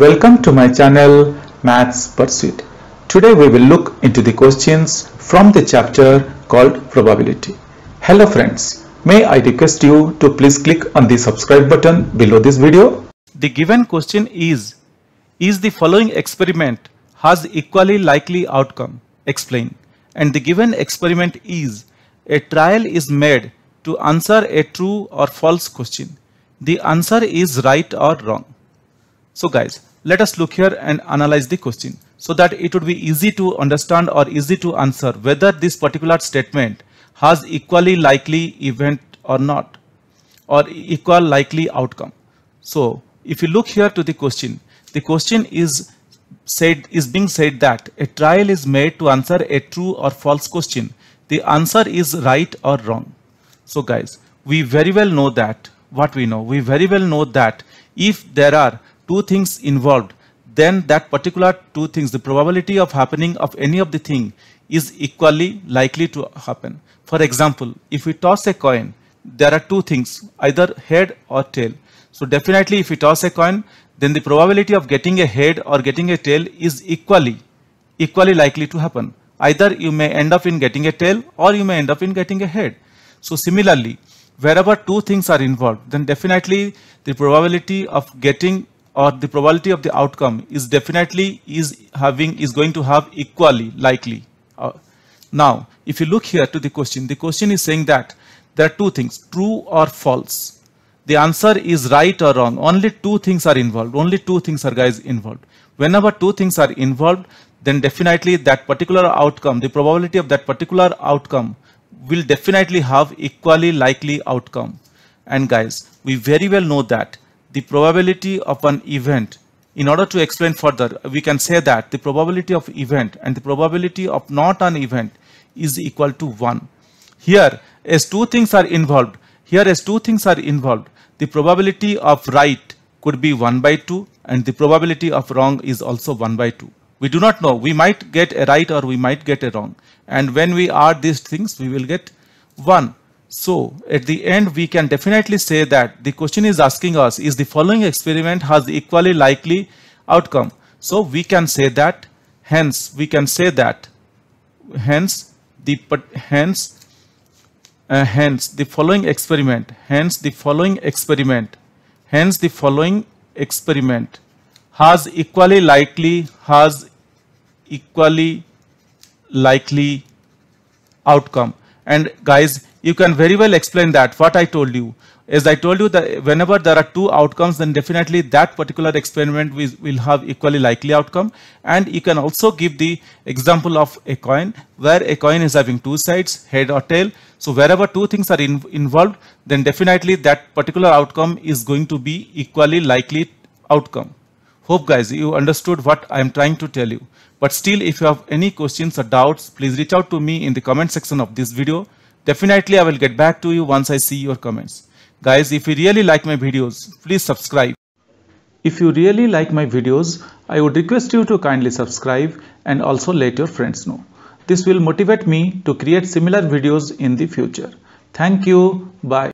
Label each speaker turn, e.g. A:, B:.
A: Welcome to my channel Maths Pursuit. Today we will look into the questions from the chapter called probability. Hello friends, may I request you to please click on the subscribe button below this video. The given question is, is the following experiment has equally likely outcome? Explain. And the given experiment is, a trial is made to answer a true or false question. The answer is right or wrong. So guys, let us look here and analyze the question so that it would be easy to understand or easy to answer whether this particular statement has equally likely event or not or equal likely outcome. So if you look here to the question, the question is said is being said that a trial is made to answer a true or false question. The answer is right or wrong. So guys, we very well know that what we know, we very well know that if there are two things involved, then that particular two things, the probability of happening of any of the thing is equally likely to happen. For example, if we toss a coin, there are two things, either head or tail. So definitely if we toss a coin, then the probability of getting a head or getting a tail is equally, equally likely to happen. Either you may end up in getting a tail or you may end up in getting a head. So similarly, wherever two things are involved, then definitely the probability of getting or the probability of the outcome is definitely is having is going to have equally likely. Uh, now, if you look here to the question, the question is saying that there are two things, true or false. The answer is right or wrong. Only two things are involved. Only two things are guys involved. Whenever two things are involved, then definitely that particular outcome, the probability of that particular outcome will definitely have equally likely outcome. And guys, we very well know that the probability of an event in order to explain further we can say that the probability of event and the probability of not an event is equal to 1 here as two things are involved here as two things are involved the probability of right could be 1 by 2 and the probability of wrong is also 1 by 2 we do not know we might get a right or we might get a wrong and when we add these things we will get 1 so at the end, we can definitely say that the question is asking us, is the following experiment has equally likely outcome? So we can say that, hence we can say that, hence the, hence, uh, hence the following experiment, hence the following experiment, hence the following experiment has equally likely, has equally likely outcome. And guys, you can very well explain that what I told you is I told you that whenever there are two outcomes then definitely that particular experiment will have equally likely outcome and you can also give the example of a coin where a coin is having two sides head or tail so wherever two things are in involved then definitely that particular outcome is going to be equally likely outcome hope guys you understood what I am trying to tell you but still if you have any questions or doubts please reach out to me in the comment section of this video Definitely I will get back to you once I see your comments. Guys, if you really like my videos, please subscribe. If you really like my videos, I would request you to kindly subscribe and also let your friends know. This will motivate me to create similar videos in the future. Thank you. Bye.